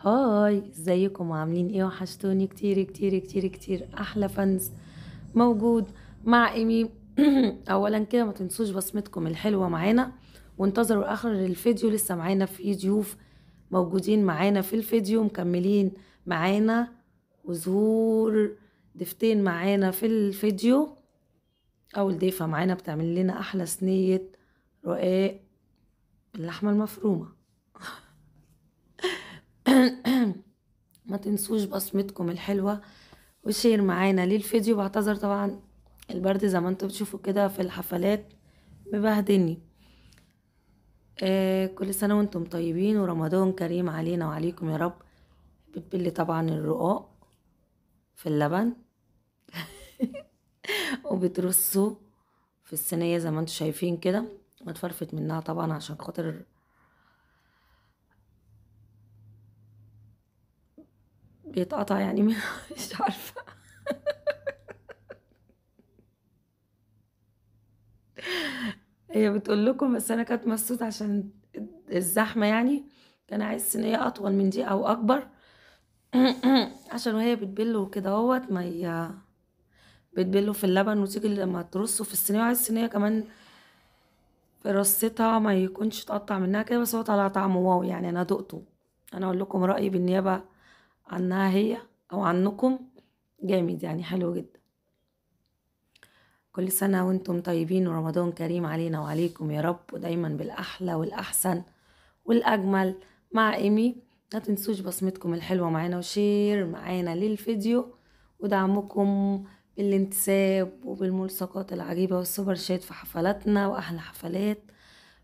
هاي ازيكم عاملين ايه وحشتوني كتير كتير كتير كتير احلى فانز موجود مع ايمي اولا كده ما تنسوش بصمتكم الحلوه معانا وانتظروا اخر الفيديو لسه معانا في ضيوف موجودين معانا في الفيديو مكملين معانا وزهور ضيفتين معانا في الفيديو اول ضيفه معانا بتعمل لنا احلى صينيه رقاق اللحمه المفرومه ما تنسوش بصمتكم الحلوة وشير معانا للفيديو بعتذر طبعا البرد زي ما انتوا بتشوفوا كده في الحفلات مبهدلني آه كل سنة وانتم طيبين ورمضان كريم علينا وعليكم يا رب بتبلي طبعا الرقاق في اللبن وبترصه في الصينية زي ما انتوا شايفين كده واتفرفت منها طبعا عشان خاطر بيتقطع يعني مش عارفة هي بتقول لكم بس انا كانت مبسوطة عشان الزحمة يعني كان عايز صينية اطول من دي او اكبر عشان وهي بتبل وكده اهوت ما هي بتبل في اللبن وتيجي لما ترصه في الصينية وعايز الصينية كمان في رصتها ما يكونش تقطع منها كده بس هو طلع طعمه واو يعني انا دقته انا اقول لكم رأيي بالنيابة عنها هي أو عنكم جامد يعني حلو جدا كل سنة وانتم طيبين ورمضان كريم علينا وعليكم يا رب ودايما بالأحلى والأحسن والأجمل مع إيمي لا تنسوش بصمتكم الحلوة معانا وشير معانا للفيديو ودعمكم بالانتساب وبالملصقات العجيبة والسوبر شات في حفلاتنا وأحلى حفلات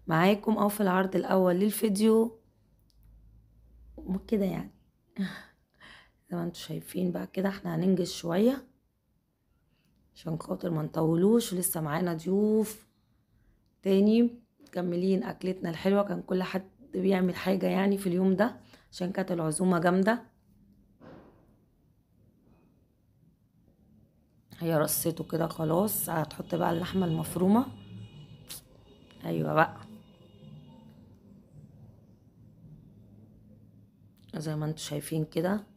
معاكم أو في العرض الأول للفيديو وكده يعني زي ما انتوا شايفين بقى كده احنا هننجز شوية عشان خاطر ما نطولوش ولسه معانا ضيوف تاني مكملين اكلتنا الحلوة كان كل حد بيعمل حاجة يعني في اليوم ده عشان كانت العزومة جامدة هي رصته كده خلاص هتحط بقى اللحمة المفرومة ايوه بقى زي ما انتوا شايفين كده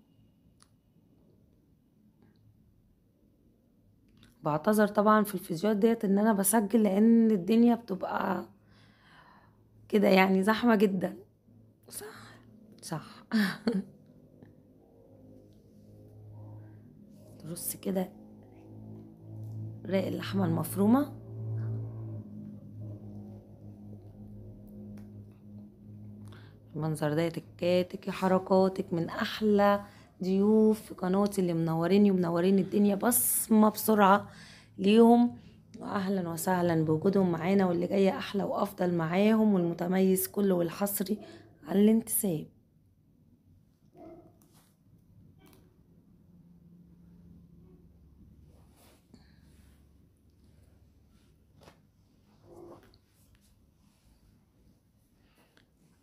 بعتذر طبعا في الفيديوهات ديت ان انا بسجل لان الدنيا بتبقى كده يعني زحمه جدا صح صح رص كده رق اللحمه المفرومه المنظر ده تكاتك حركاتك من احلى ضيوف في قناتي اللي منوريني ومنورين الدنيا بصمة بسرعة ليهم واهلا وسهلا بوجودهم معانا واللي جاية احلى وافضل معاهم والمتميز كله والحصري على الانتساب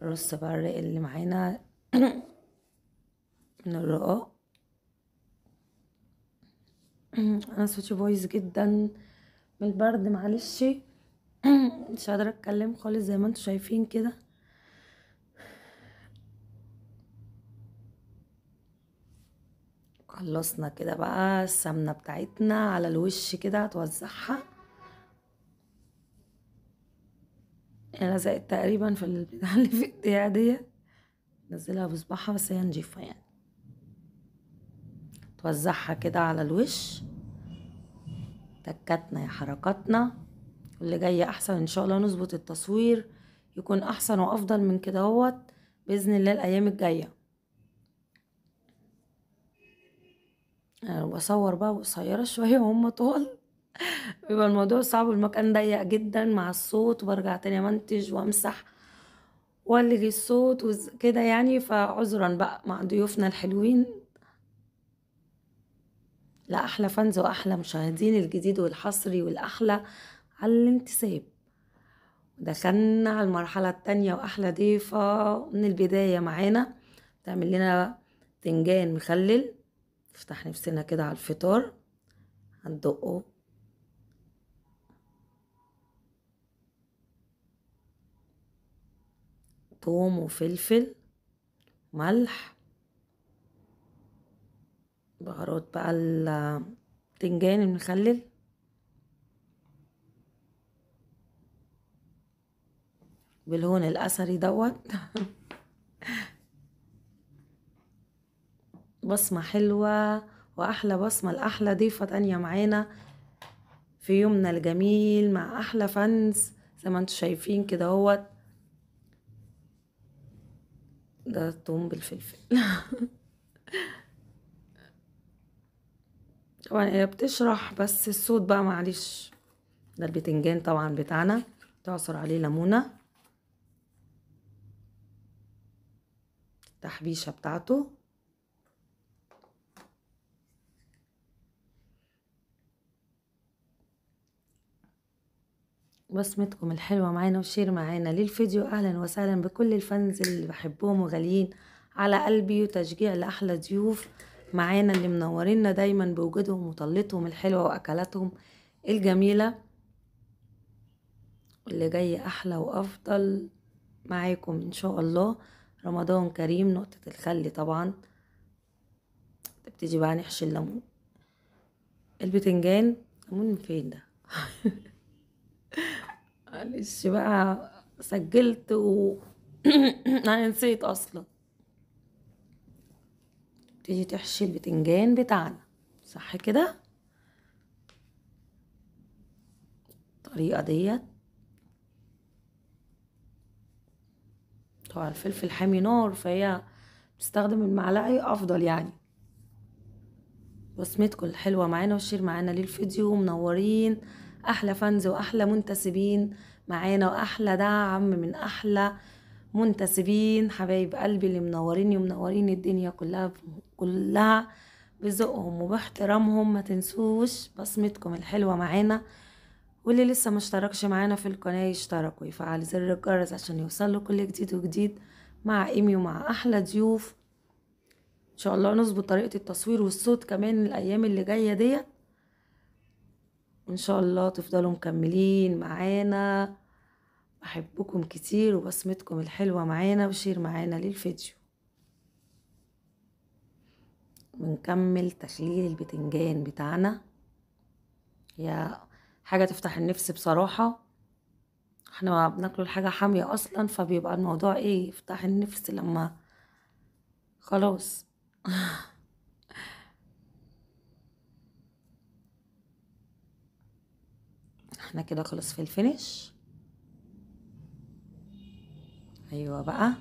رص بقى اللي معانا من الرقاق انا صوتي بايظ جدا من البرد معلش مش قادره اتكلم خالص زي ما انتم شايفين كده خلصنا كده بقى السمنه بتاعتنا على الوش كده هتوزعها انا زي تقريبا في البتاع اللي في ايديها ديت نزلها بصباحها بس هي نضيفه يعني توزعها كده على الوش تكتنا يا حركاتنا واللي جاي احسن ان شاء الله نظبط التصوير يكون احسن وافضل من كده اهوت باذن الله الايام الجايه بصور بقى قصيره شويه وهم طول بيبقى الموضوع صعب المكان ضيق جدا مع الصوت وبرجع تاني امنتج وامسح والغي الصوت وكده يعني فعذرا بقى مع ضيوفنا الحلوين لأحلى فانز وأحلى مشاهدين الجديد والحصري والأحلى على الانتساب دخلنا على المرحلة التانية وأحلى ضيفة من البداية معانا تعمل لنا بتنجان مخلل نفتح نفسنا كده على الفطار هندقه توم وفلفل ملح بهارات بقى البتنجان المخلل بالهون الاثري دوت بصمه حلوه واحلى بصمه لاحلى ضيفه تانية معانا في يومنا الجميل مع احلى فانز زي ما انتم شايفين كده اهوت ده توم بالفلفل طبعا بتشرح بس الصوت بقى معلش ده البتنجان طبعا بتاعنا تعصر عليه ليمونة التحبيشة بتاعته بسمتكم الحلوة معانا وشير معانا للفيديو أهلا وسهلا بكل الفانز اللي بحبهم وغاليين على قلبي وتشجيع لأحلى ضيوف معانا اللي منورينا دايما بوجودهم وطلتهم الحلوة وأكلاتهم الجميلة واللي جاي أحلى وأفضل معاكم إن شاء الله رمضان كريم نقطة الخل طبعا تبتدي بقى نحشي الليمون البتنجان الليمون فين ده معلش بقى سجلت و انا نسيت اصلا وتبتدي تحشي البتنجان بتاعنا صح كده الطريقة ديت طبعا الفلفل حامي نار فهي بتستخدم المعلقة أفضل يعني بصمتكم الحلوة معانا وشير معانا للفيديو منورين أحلى فانز وأحلى منتسبين معانا وأحلى دعم من أحلى منتسبين حبايب قلبي اللي منوريني ومنورين الدنيا كلها كلها بذوقهم وباحترامهم ما تنسوش بصمتكم الحلوة معانا واللي لسه ما اشتركش معانا في القناة يشترك ويفعل زر الجرس عشان يوصله كل جديد وجديد مع ايمي ومع احلى ضيوف ان شاء الله نظبط طريقة التصوير والصوت كمان الايام اللي جاية ديت وان شاء الله تفضلوا مكملين معانا بحبكم كتير وبصمتكم الحلوة معانا وشير معانا للفيديو بنكمل تشليل البتنجان بتاعنا هي حاجة تفتح النفس بصراحة احنا بناكل الحاجة حامية اصلا فبيبقى الموضوع ايه يفتح النفس لما خلاص احنا كده خلص في الفينش ايوه بقى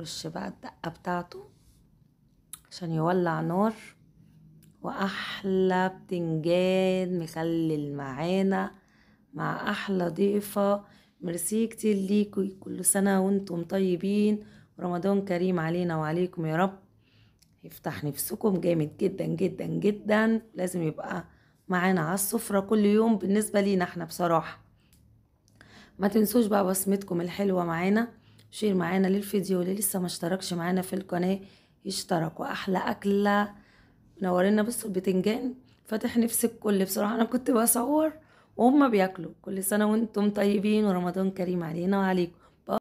رش بقى الدقة بتاعته عشان يولع نار وأحلى بتنجان مخلل معانا مع أحلى ضيفة ميرسي كتير ليكوا كل سنة وانتم طيبين ورمضان كريم علينا وعليكم يا رب يفتح نفسكم جامد جدا جدا جدا لازم يبقى معانا على السفرة كل يوم بالنسبة لينا احنا بصراحة ما تنسوش بقى بصمتكم الحلوة معانا شير معانا للفيديو اللي لسه ما اشتركش معانا في القناه يشترك واحلى اكله منورينا بصوا البتنجان فاتح نفس الكل بصراحه انا كنت بصور وهم بياكلوا كل سنه وانتم طيبين ورمضان كريم علينا وعليكم